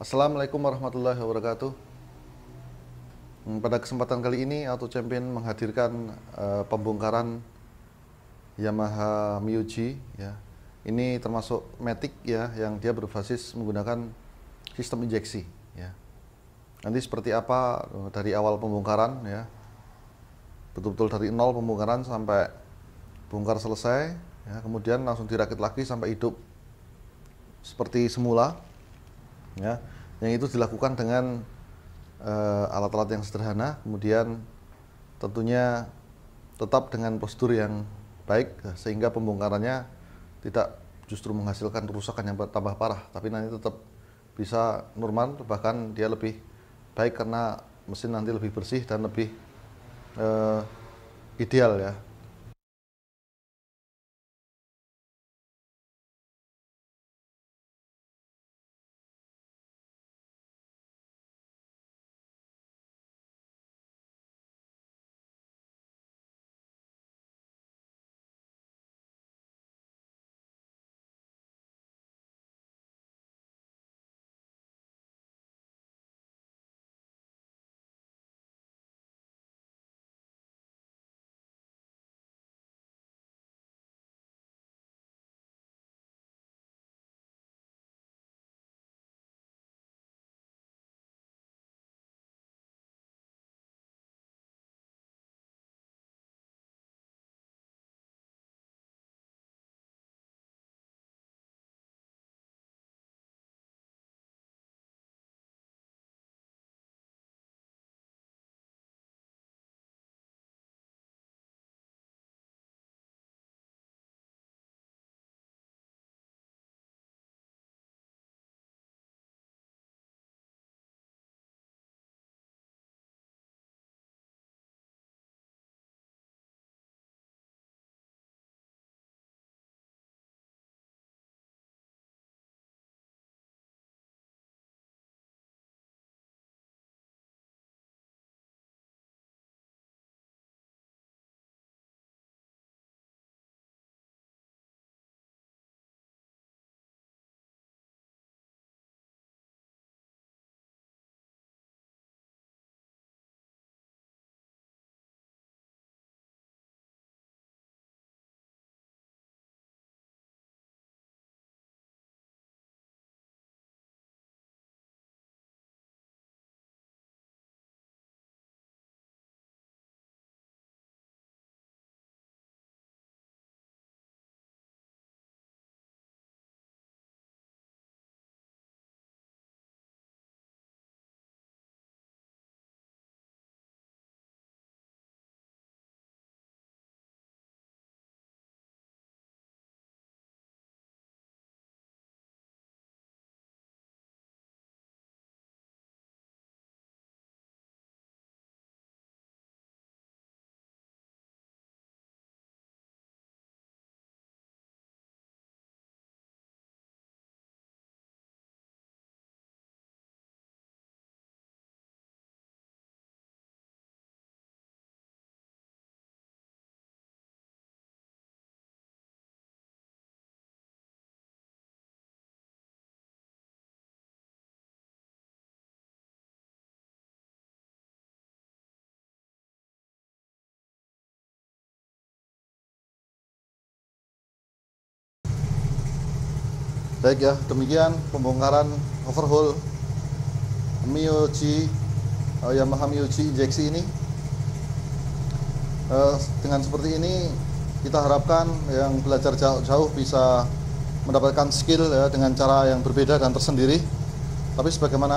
Assalamualaikum warahmatullahi wabarakatuh. Hmm, pada kesempatan kali ini Auto Champion menghadirkan uh, pembongkaran Yamaha Miuji ya. Ini termasuk Matic ya yang dia berbasis menggunakan sistem injeksi ya. Nanti seperti apa eh, dari awal pembongkaran ya. Betul-betul dari nol pembongkaran sampai bongkar selesai ya, kemudian langsung dirakit lagi sampai hidup seperti semula ya yang itu dilakukan dengan eh, alat-alat uh, yang sederhana kemudian tentunya tetap dengan postur yang baik sehingga pembongkarannya tidak justru menghasilkan kerusakan yang bertambah parah tapi nanti tetap bisa normal bahkan dia lebih baik karena mesin nanti lebih bersih dan lebih uh, ideal ya Baik ya, demikian pembongkaran overhaul Miyuji uh, eh, Yamaha Miyuji injeksi ini. Uh, dengan seperti ini kita harapkan yang belajar jauh-jauh bisa mendapatkan skill ya dengan cara yang berbeda dan tersendiri. Tapi sebagaimana